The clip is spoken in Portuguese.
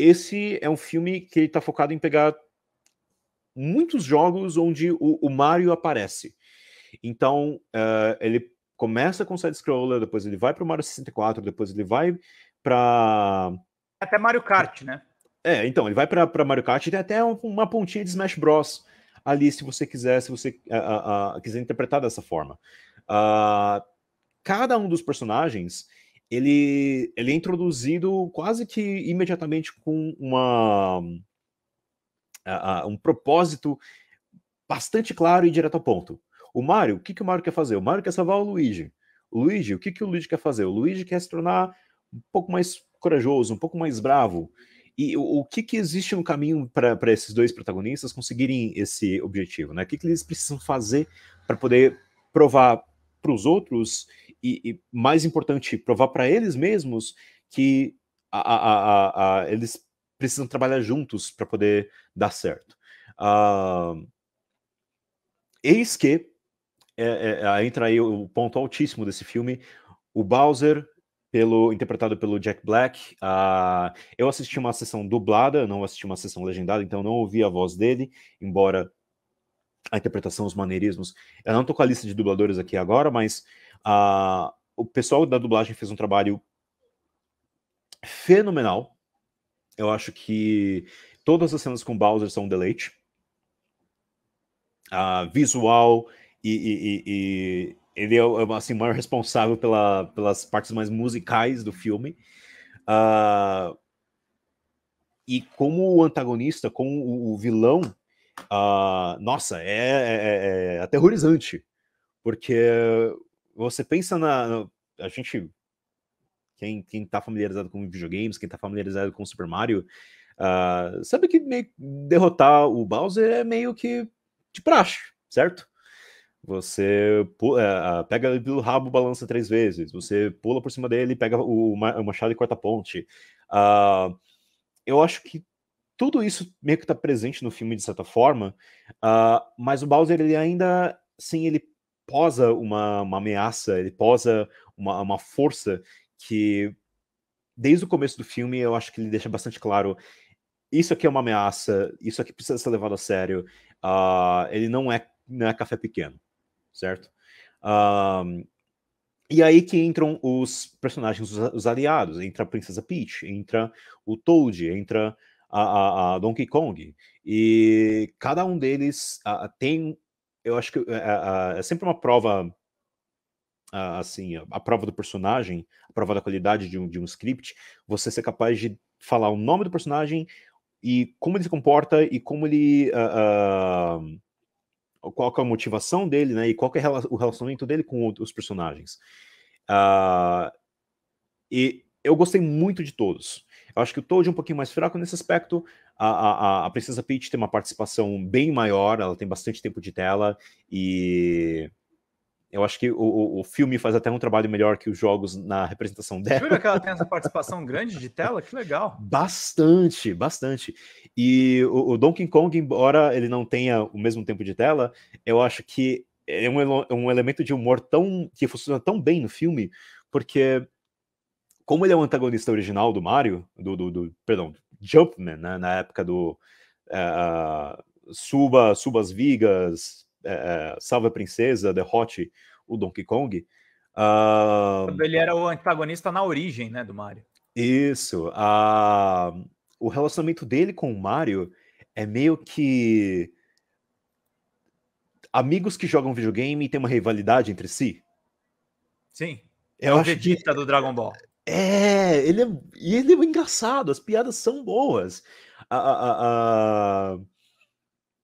esse é um filme que ele está focado em pegar muitos jogos onde o, o Mario aparece. Então, uh, ele começa com side-scroller, depois ele vai para o Mario 64, depois ele vai para... Até Mario Kart, né? É, então, ele vai para Mario Kart e tem até uma pontinha de Smash Bros. ali, se você quiser, se você uh, uh, quiser interpretar dessa forma. Ah, cada um dos personagens ele, ele é introduzido quase que imediatamente com uma, um propósito bastante claro e direto ao ponto. O Mario, o que, que o Mario quer fazer? O Mario quer salvar o Luigi. O Luigi, o que, que o Luigi quer fazer? O Luigi quer se tornar um pouco mais corajoso, um pouco mais bravo. E o, o que, que existe no caminho para esses dois protagonistas conseguirem esse objetivo? Né? O que, que eles precisam fazer para poder provar para os outros e, e mais importante, provar para eles mesmos que a, a, a, eles precisam trabalhar juntos para poder dar certo. Uh, eis que é, é, é entra aí o ponto altíssimo desse filme, o Bowser pelo interpretado pelo Jack Black. Uh, eu assisti uma sessão dublada, não assisti uma sessão legendada, então não ouvi a voz dele, embora a interpretação, os maneirismos. Eu não tô com a lista de dubladores aqui agora, mas uh, o pessoal da dublagem fez um trabalho fenomenal. Eu acho que todas as cenas com Bowser são um deleite. Uh, visual e, e, e, e, ele é, é assim, o maior responsável pela, pelas partes mais musicais do filme. Uh, e como o antagonista, como o vilão Uh, nossa, é, é, é, é, aterrorizante, porque você pensa na. a gente. Quem, quem tá familiarizado com videogames, quem tá familiarizado com Super Mario, uh, sabe que derrotar o Bowser é meio que de praxe, certo? Você pula, é, uh, pega ele pelo rabo, balança três vezes. Você pula por cima dele, pega o, o machado e corta a ponte. Ah, eu acho que tudo isso meio que está presente no filme de certa forma, uh, mas o Bowser ele ainda, sim, ele posa uma, uma ameaça, ele posa uma, uma força que desde o começo do filme eu acho que ele deixa bastante claro isso aqui é uma ameaça, isso aqui precisa ser levado a sério, uh, ele não é, não é café pequeno, certo? Uh, e aí que entram os personagens, os, os aliados, entra a Princesa Peach, entra o Toad, entra a, a, a Donkey Kong. E cada um deles a, tem, eu acho que é, é, é sempre uma prova assim, a, prova do personagem, a prova da qualidade de um, de um script, você ser capaz de falar o nome do personagem e como ele se comporta e como ele ah, ah, qual é a motivação dele, né? E qual é o relacionamento dele com os personagens. Uh, e eu gostei muito de todos. Eu acho que o Toad é um pouquinho mais fraco nesse aspecto. A, a, a Princesa Peach tem uma participação bem maior, ela tem bastante tempo de tela e eu acho que o, o, filme faz até um trabalho melhor que os jogos na representação dela. Jura que ela tem essa participação grande de tela? Que legal. Bastante, bastante. E o, o, Donkey Kong, embora ele não tenha o mesmo tempo de tela, eu acho que é um, é um elemento de humor tão que funciona tão bem no filme, porque como ele é o antagonista original do Mario, do, do, do perdão, Jumpman, né, na época do eh, ah, Suba, Suba as Vigas, eh, eh, Salve a Princesa, derrote o Donkey Kong. Uh, ele era o antagonista na origem, né, do Mario. Isso. Uh, o relacionamento dele com o Mario é meio que amigos que jogam videogame e tem uma rivalidade entre si. Sim. Eu é o acho Vegeta que... do Dragon Ball. É, ele é, e ele é engraçado, as piadas são boas. A, a, a,